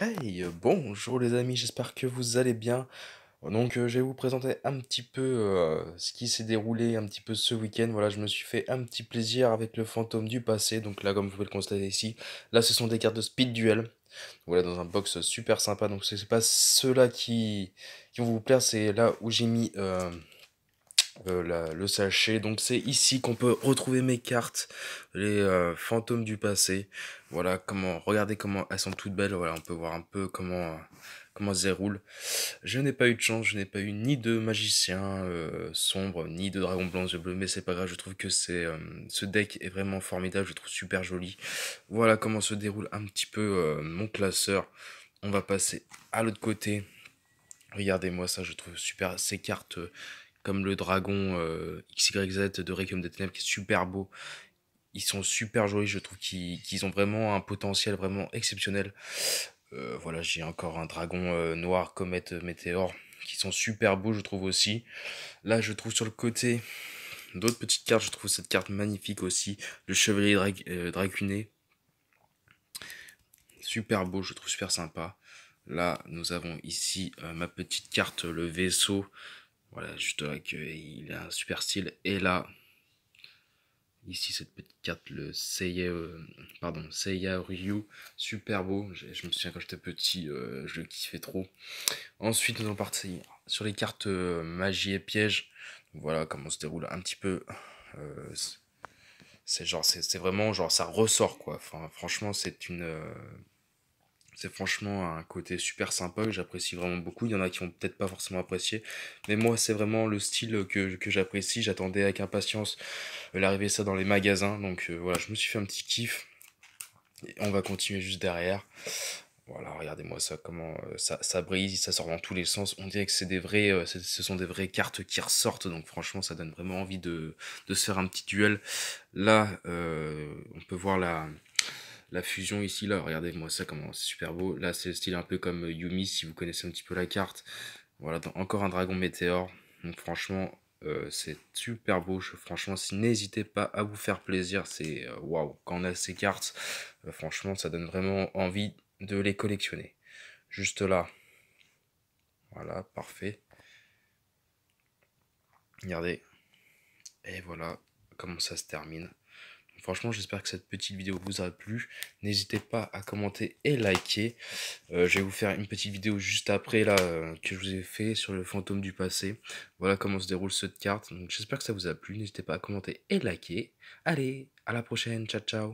Hey, bonjour les amis, j'espère que vous allez bien. Donc euh, je vais vous présenter un petit peu euh, ce qui s'est déroulé un petit peu ce week-end. Voilà, je me suis fait un petit plaisir avec le fantôme du passé. Donc là, comme vous pouvez le constater ici, là ce sont des cartes de speed duel. Voilà, dans un box super sympa. Donc c'est pas ceux-là qui, vont vous plaire, c'est là où j'ai mis... Euh, euh, le sachet. Donc c'est ici qu'on peut retrouver mes cartes, les euh, fantômes du passé. Voilà comment, regardez comment elles sont toutes belles. Voilà, on peut voir un peu comment euh, comment se déroule. Je n'ai pas eu de chance, je n'ai pas eu ni de magicien sombre, ni de dragon blanc yeux bleu. mais c'est pas grave. Je trouve que c'est ce deck est vraiment formidable. Je trouve super joli. Voilà comment se déroule un petit peu mon classeur. On va passer à l'autre côté. Regardez-moi ça, je trouve super. Ces cartes comme le dragon euh, XYZ de Requiem des Ténèbres, qui est super beau. Ils sont super jolis, je trouve qu'ils ont vraiment un potentiel vraiment exceptionnel. Euh, voilà, j'ai encore un dragon euh, noir, comète, météore, qui sont super beaux, je trouve aussi. Là, je trouve sur le côté d'autres petites cartes, je trouve cette carte magnifique aussi, le chevalier dracuné. Super beau, je trouve super sympa. Là, nous avons ici ma petite carte, le vaisseau voilà, juste il a un super style. Et là, ici, cette petite carte, le Seiya, euh, pardon, Seiya Ryu, super beau. Je, me souviens quand j'étais petit, euh, je le kiffais trop. Ensuite, nous allons partir sur les cartes euh, magie et piège. Voilà comment se déroule un petit peu. c'est genre, c'est vraiment genre, ça ressort quoi. Enfin, franchement, c'est une c'est franchement un côté super sympa que j'apprécie vraiment beaucoup. Il y en a qui ont peut-être pas forcément apprécié. Mais moi, c'est vraiment le style que, j'apprécie. J'attendais avec impatience euh, l'arrivée ça dans les magasins. Donc euh, voilà, je me suis fait un petit kiff. on va continuer juste derrière. Voilà, regardez-moi ça, comment euh, ça, brise, ça sort dans tous les sens. On dirait que c'est des vrais, ce sont des vraies cartes qui ressortent, donc franchement, ça donne vraiment envie de, de se faire un petit duel. Là, on peut voir la, la fusion ici, là, regardez, moi, ça, comment c'est super beau. Là, c'est le style un peu comme euh, Yumi, si vous connaissez un petit peu la carte. Voilà, encore un dragon météore. Donc, franchement, euh, c'est super beau. franchement, si, n'hésitez pas à vous faire plaisir. C'est euh, waouh, wow. quand on a ces cartes, franchement, ça donne vraiment envie de les collectionner. Juste là. Voilà, parfait. Regardez. Et voilà comment ça se termine. Franchement, j'espère que cette petite vidéo vous a plu. N'hésitez pas à commenter et liker. Euh, je vais vous faire une petite vidéo juste après là euh, que je vous ai fait sur le fantôme du passé. Voilà comment se déroule cette carte. Donc j'espère que ça vous a plu. N'hésitez pas à commenter et liker. Allez, à la prochaine. Ciao, ciao.